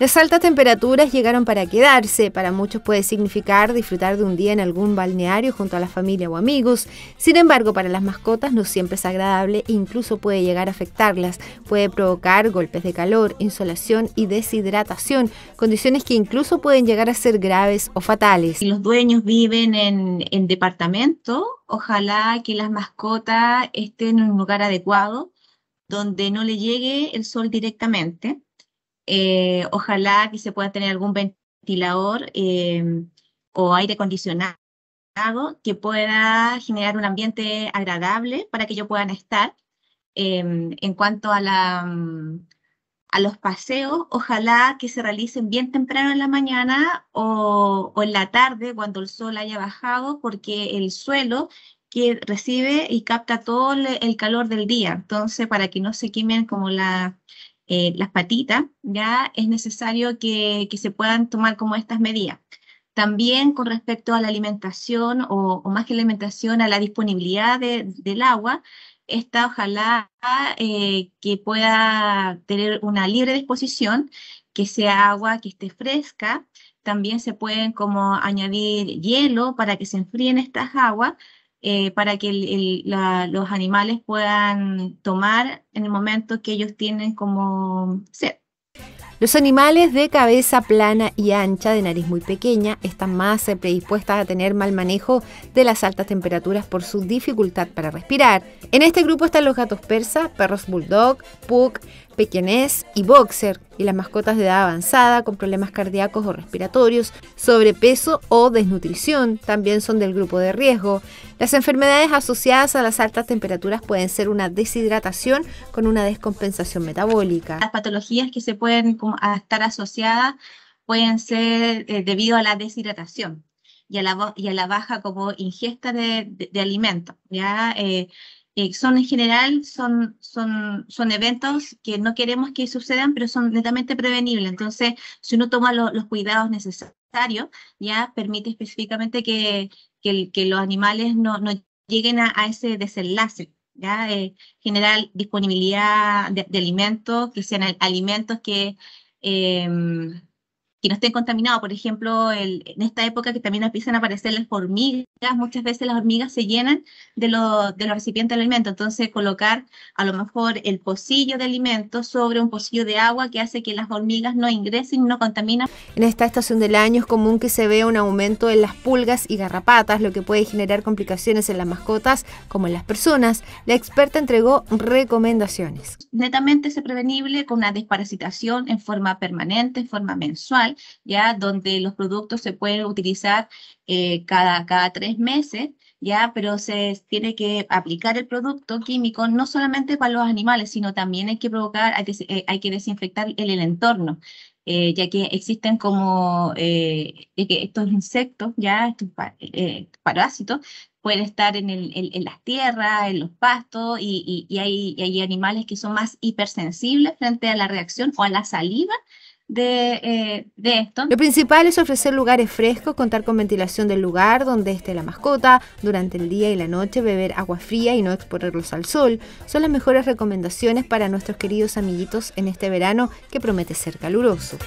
Las altas temperaturas llegaron para quedarse. Para muchos puede significar disfrutar de un día en algún balneario junto a la familia o amigos. Sin embargo, para las mascotas no siempre es agradable e incluso puede llegar a afectarlas. Puede provocar golpes de calor, insolación y deshidratación, condiciones que incluso pueden llegar a ser graves o fatales. Si los dueños viven en, en departamento, ojalá que las mascotas estén en un lugar adecuado donde no le llegue el sol directamente eh, ojalá que se pueda tener algún ventilador eh, o aire acondicionado que pueda generar un ambiente agradable para que ellos puedan estar. Em, en cuanto a, los paseos, ojalá que se realicen bien temprano en la mañana o, en la tarde cuando el sol haya bajado, porque el suelo que recibe y capta todo el calor del día. Entonces, para que no se quemen como la, eh, las patitas, ya es necesario que, se puedan tomar como estas medidas. También con respecto a la alimentación o, más que alimentación, a la disponibilidad del agua, esta ojalá eh, que pueda tener una libre disposición, que sea agua que esté fresca. También se pueden como añadir hielo para que se enfríen estas aguas eh, para que los animales puedan tomar en el momento que ellos tienen como sed. Los animales de cabeza plana y ancha, de nariz muy pequeña, están más eh, predispuestas a tener mal manejo de las altas temperaturas por su dificultad para respirar. En este grupo están los gatos persa, perros bulldog, pug, pequeñez y boxer, y las mascotas de edad avanzada con problemas cardíacos o respiratorios, sobrepeso o desnutrición también son del grupo de riesgo. Las enfermedades asociadas a las altas temperaturas pueden ser una deshidratación con una descompensación metabólica. Las patologías que se pueden estar asociadas pueden ser eh, debido a la deshidratación y a la, baja como ingesta de, alimentos. Eh, eh, son en general, son, son, eventos que no queremos que sucedan, pero son netamente prevenibles. Entonces, si uno toma los cuidados necesarios, ya permite específicamente que, que, los animales no, lleguen a, ese desenlace. ¿ya? Eh, disponibilidad de, alimentos, que sean alimentos que... Em, que no estén contaminados. Por ejemplo, en esta época que también empiezan a aparecer las hormigas, muchas veces las hormigas se llenan de, de los recipientes de alimento. Entonces, colocar a lo mejor el pocillo de alimento sobre un pocillo de agua que hace que las hormigas no ingresen, no contaminan. En esta estación del año es común que se vea un aumento en las pulgas y garrapatas, lo que puede generar complicaciones en las mascotas como en las personas. La experta entregó recomendaciones. Netamente es prevenible con una desparasitación en forma permanente, en forma mensual ya donde los productos se pueden utilizar eh, cada, cada tres meses, ya, pero se tiene que aplicar el producto químico no solamente para los animales, sino también hay que provocar, hay que, eh, hay que desinfectar el, el entorno. Eh, ya que existen como eh, estos insectos, ya estos parásitos, pueden estar en, el, en, las tierras, en los pastos, y, y, hay, y, hay, animales que son más hipersensibles frente a la reacción o a la saliva eh, de, esto. Lo principal es ofrecer lugares frescos, contar con ventilación del lugar donde esté la mascota, durante el día y la noche beber agua fría y no exponerlos al sol. Son las mejores recomendaciones para nuestros queridos amiguitos en este verano que promete ser caluroso.